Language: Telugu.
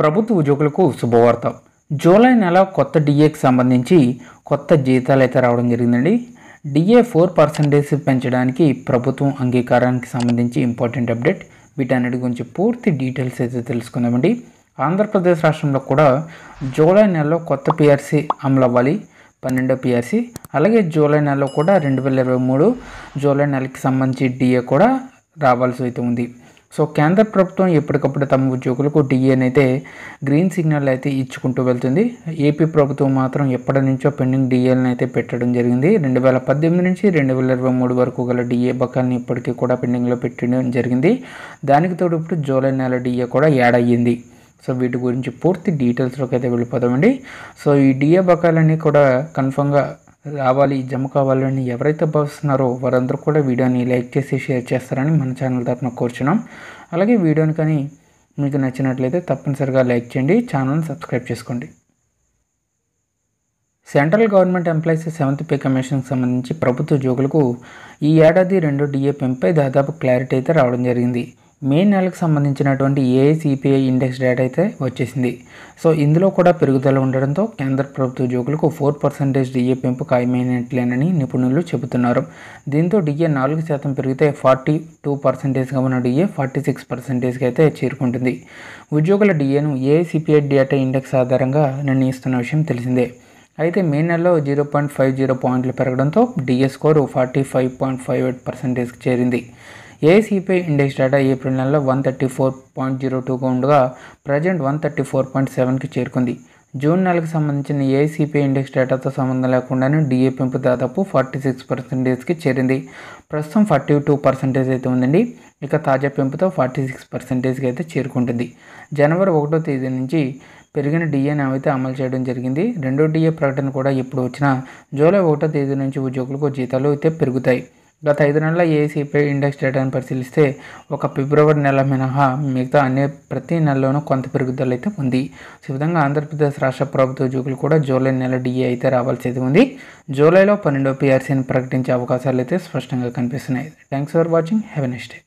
ప్రభుత్వ ఉద్యోగులకు శుభవార్త జూలై నెల కొత్త డిఏకి సంబంధించి కొత్త జీతాలు అయితే రావడం జరిగిందండి డిఏ ఫోర్ పర్సెంటేజ్ పెంచడానికి ప్రభుత్వం అంగీకారానికి సంబంధించి ఇంపార్టెంట్ అప్డేట్ వీటన్నిటి గురించి పూర్తి డీటెయిల్స్ అయితే తెలుసుకుందామండి ఆంధ్రప్రదేశ్ రాష్ట్రంలో కూడా జూలై నెలలో కొత్త పిఆర్సీ అమలు అవ్వాలి పన్నెండో పిఆర్సీ అలాగే జూలై నెలలో కూడా రెండు వేల ఇరవై మూడు జూలై నెలకి సంబంధించి డిఏ కూడా రావాల్సి అయితే ఉంది సో కేంద్ర ప్రభుత్వం ఎప్పటికప్పుడు తమ ఉద్యోగులకు డిఏని అయితే గ్రీన్ సిగ్నల్ అయితే ఇచ్చుకుంటూ వెళ్తుంది ఏపీ ప్రభుత్వం మాత్రం ఎప్పటి నుంచో పెండింగ్ డిఏలను అయితే పెట్టడం జరిగింది రెండు వేల పద్దెనిమిది నుంచి రెండు వేల ఇరవై మూడు వరకు గల డిఏ బకాల్ని ఇప్పటికీ కూడా పెండింగ్లో పెట్టడం జరిగింది దానికి తోడు ఇప్పుడు జూలై నెల డిఏ కూడా యాడ్ అయ్యింది సో వీటి గురించి పూర్తి డీటెయిల్స్లోకి అయితే వెళ్ళిపోతామండి సో ఈ డిఏ బకాలన్నీ కూడా కన్ఫామ్గా రావాలి జమ కావాలని ఎవరైతే భావిస్తున్నారో వారందరూ కూడా వీడియోని లైక్ చేసి షేర్ చేస్తారని మన ఛానల్ తరఫున కోరుచున్నాం అలాగే వీడియోని కానీ మీకు నచ్చినట్లయితే తప్పనిసరిగా లైక్ చేయండి ఛానల్ని సబ్స్క్రైబ్ చేసుకోండి central government employees seventh pay కమిషన్కి సంబంధించి ప్రభుత్వ ఉద్యోగులకు ఈ ఏడాది రెండు డిఏపిఎంపై దాదాపు క్లారిటీ అయితే రావడం జరిగింది మే నెలకు సంబంధించినటువంటి ఏఐసిపిఐ ఇండెక్స్ డేటా అయితే వచ్చేసింది సో ఇందులో కూడా పెరుగుదల ఉండడంతో కేంద్ర ప్రభుత్వ ఉద్యోగులకు ఫోర్ పర్సెంటేజ్ డిఏ పెంపు ఖాయమైనట్లేనని నిపుణులు చెబుతున్నారు దీంతో డిఏ నాలుగు శాతం పెరిగితే ఫార్టీ టూ పర్సెంటేజ్గా ఉన్న డిఏ ఫార్టీ సిక్స్ పర్సెంటేజ్కి అయితే చేరుకుంటుంది ఉద్యోగుల డిఏను ఏఐసిపిఐ డేటా ఇండెక్స్ ఆధారంగా నిర్ణయిస్తున్న విషయం తెలిసిందే అయితే మే నెలలో జీరో పాయింట్ ఫైవ్ జీరో పాయింట్లు పెరగడంతో DA score forty five point five eight పర్సెంటేజ్కి చేరింది ఏసీపీ ఇండెక్స్ డేటా ఏప్రిల్ నెలలో one thirty four point zero టూగా ఉండగా present one thirty four point సెవెన్కి చేరుకుంది జూన్ నెలకు సంబంధించిన ఏసీపీ ఇండెక్స్ డేటాతో సంబంధం లేకుండానే డిఏ పెంపు దాదాపు ఫార్టీ సిక్స్ పర్సెంటేజ్కి చేరింది ప్రస్తుతం ఫార్టీ టూ పర్సెంటేజ్ అయితే ఉందండి ఇక తాజా పెంపుతో ఫార్టీ సిక్స్ పర్సెంటేజ్కి అయితే చేరుకుంటుంది జనవరి ఒకటో తేదీ నుంచి పెరిగిన డిఏ అయితే అమలు చేయడం జరిగింది రెండో డిఏ ప్రకటన కూడా ఎప్పుడు వచ్చినా జూలై ఒకటో తేదీ నుంచి ఉద్యోగులకు జీతాలు అయితే పెరుగుతాయి గత ఐదు నెలల ఏసీపై ఇండెక్స్ డేటాను పరిశీలిస్తే ఒక ఫిబ్రవరి నెల మినహా మిగతా అన్ని ప్రతి నెలలోనూ కొంత పెరుగుదల అయితే ఉంది సో విధంగా ఆంధ్రప్రదేశ్ రాష్ట్ర ప్రభుత్వ ఉద్యోగులు కూడా జూలై నెల డిఏ అయితే రావాల్సి ఉంది జూలైలో పన్నెండో పీఆర్సీని ప్రకటించే అవకాశాలు అయితే స్పష్టంగా కనిపిస్తున్నాయి thanks for watching have next day